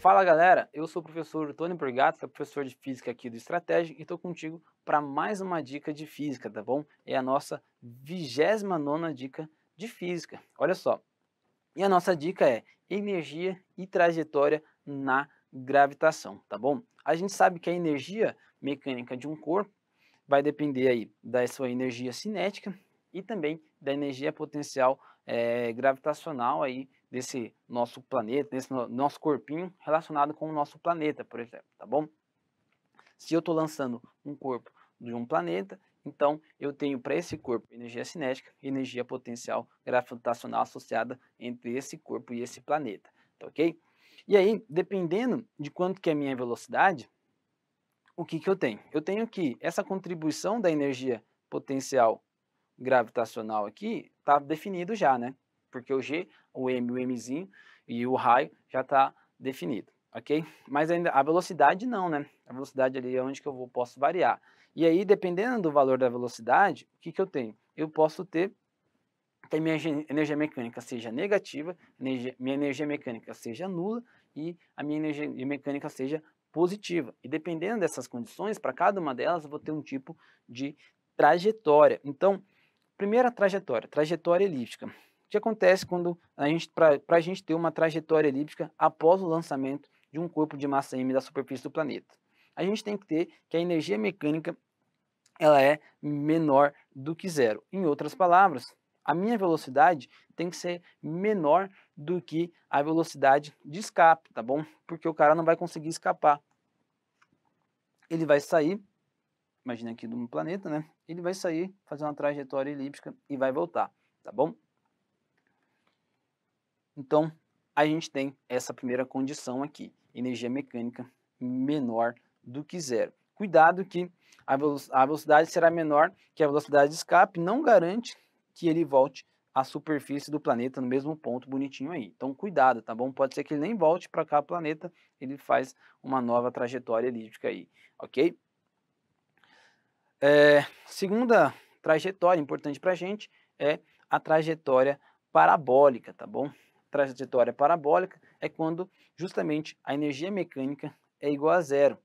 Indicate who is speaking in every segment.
Speaker 1: Fala galera, eu sou o professor Tony Borgato, que é professor de física aqui do Estratégia e estou contigo para mais uma dica de física, tá bom? É a nossa 29 dica de física. Olha só, e a nossa dica é energia e trajetória na gravitação, tá bom? A gente sabe que a energia mecânica de um corpo vai depender aí da sua energia cinética e também da energia potencial é, gravitacional aí desse nosso planeta, desse no, nosso corpinho relacionado com o nosso planeta, por exemplo, tá bom? Se eu estou lançando um corpo de um planeta, então eu tenho para esse corpo energia cinética e energia potencial gravitacional associada entre esse corpo e esse planeta, tá ok? E aí, dependendo de quanto que é a minha velocidade, o que, que eu tenho? Eu tenho que essa contribuição da energia potencial gravitacional aqui está definido já, né? Porque o G, o M, o Mzinho e o raio já está definido, ok? Mas ainda a velocidade não, né? A velocidade ali é onde que eu vou, posso variar. E aí, dependendo do valor da velocidade, o que, que eu tenho? Eu posso ter que minha energia mecânica seja negativa, energia, minha energia mecânica seja nula e a minha energia mecânica seja positiva. E dependendo dessas condições, para cada uma delas, eu vou ter um tipo de trajetória. Então, Primeira trajetória, trajetória elíptica. O que acontece quando a gente para a gente ter uma trajetória elíptica após o lançamento de um corpo de massa m da superfície do planeta? A gente tem que ter que a energia mecânica ela é menor do que zero. Em outras palavras, a minha velocidade tem que ser menor do que a velocidade de escape, tá bom? Porque o cara não vai conseguir escapar. Ele vai sair imagina aqui do planeta, né? Ele vai sair, fazer uma trajetória elíptica e vai voltar, tá bom? Então, a gente tem essa primeira condição aqui, energia mecânica menor do que zero. Cuidado que a, a velocidade será menor que a velocidade de escape, não garante que ele volte à superfície do planeta no mesmo ponto bonitinho aí. Então cuidado, tá bom? Pode ser que ele nem volte para cá planeta, ele faz uma nova trajetória elíptica aí, ok? É, segunda trajetória importante para a gente é a trajetória parabólica, tá bom? Trajetória parabólica é quando justamente a energia mecânica é igual a zero,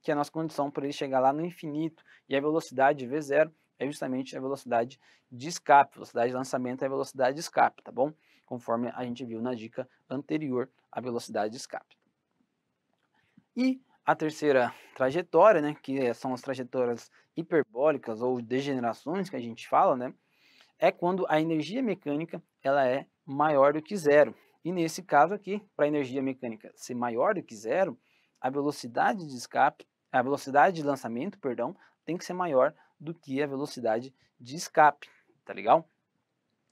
Speaker 1: que é a nossa condição para ele chegar lá no infinito, e a velocidade v zero é justamente a velocidade de escape, velocidade de lançamento é a velocidade de escape, tá bom? Conforme a gente viu na dica anterior, a velocidade de escape. E a terceira trajetória, né, que é, são as trajetórias hiperbólicas ou degenerações que a gente fala, né, é quando a energia mecânica ela é maior do que zero. E nesse caso aqui, para a energia mecânica ser maior do que zero, a velocidade de escape, a velocidade de lançamento, perdão, tem que ser maior do que a velocidade de escape, tá legal?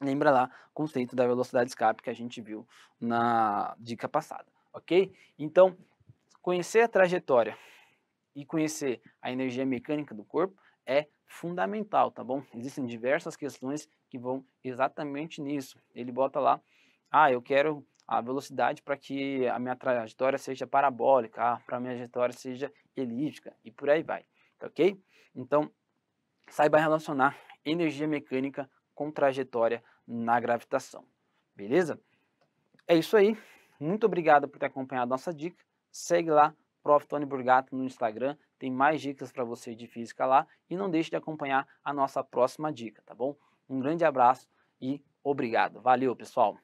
Speaker 1: Lembra lá o conceito da velocidade de escape que a gente viu na dica passada, ok? Então, Conhecer a trajetória e conhecer a energia mecânica do corpo é fundamental, tá bom? Existem diversas questões que vão exatamente nisso. Ele bota lá, ah, eu quero a velocidade para que a minha trajetória seja parabólica, ah, para a minha trajetória seja elíptica e por aí vai, tá ok? Então, saiba relacionar energia mecânica com trajetória na gravitação, beleza? É isso aí, muito obrigado por ter acompanhado nossa dica. Segue lá, Prof. Tony Burgato no Instagram, tem mais dicas para você de física lá e não deixe de acompanhar a nossa próxima dica, tá bom? Um grande abraço e obrigado. Valeu, pessoal!